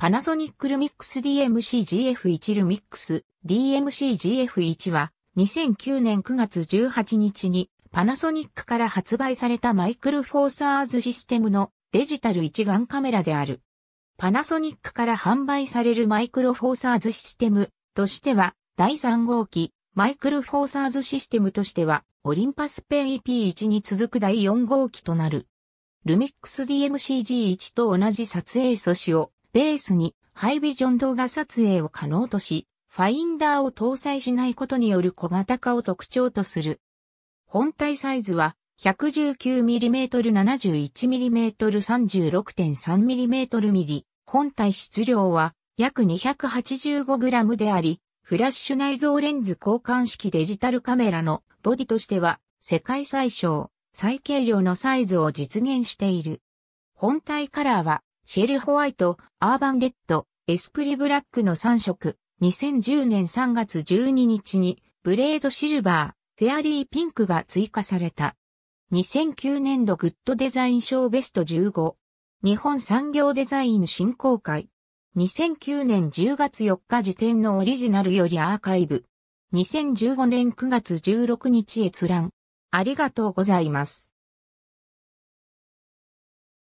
パナソニックルミックス DMC-GF1 ルミックス DMC-GF1 は2009年9月18日にパナソニックから発売されたマイクロフォーサーズシステムのデジタル一眼カメラである。パナソニックから販売されるマイクロフォーサーズシステムとしては第3号機マイクロフォーサーズシステムとしてはオリンパスペン EP1 に続く第4号機となる。ルミックス DMCG1 と同じ撮影素子をベースにハイビジョン動画撮影を可能とし、ファインダーを搭載しないことによる小型化を特徴とする。本体サイズは 119mm71mm36.3mm ミリ。本体質量は約 285g であり、フラッシュ内蔵レンズ交換式デジタルカメラのボディとしては世界最小、最軽量のサイズを実現している。本体カラーはシェルホワイト、アーバンレッド、エスプリブラックの3色、2010年3月12日に、ブレードシルバー、フェアリーピンクが追加された。2009年度グッドデザイン賞ベスト15。日本産業デザイン振興会。2009年10月4日時点のオリジナルよりアーカイブ。2015年9月16日閲覧。ありがとうございます。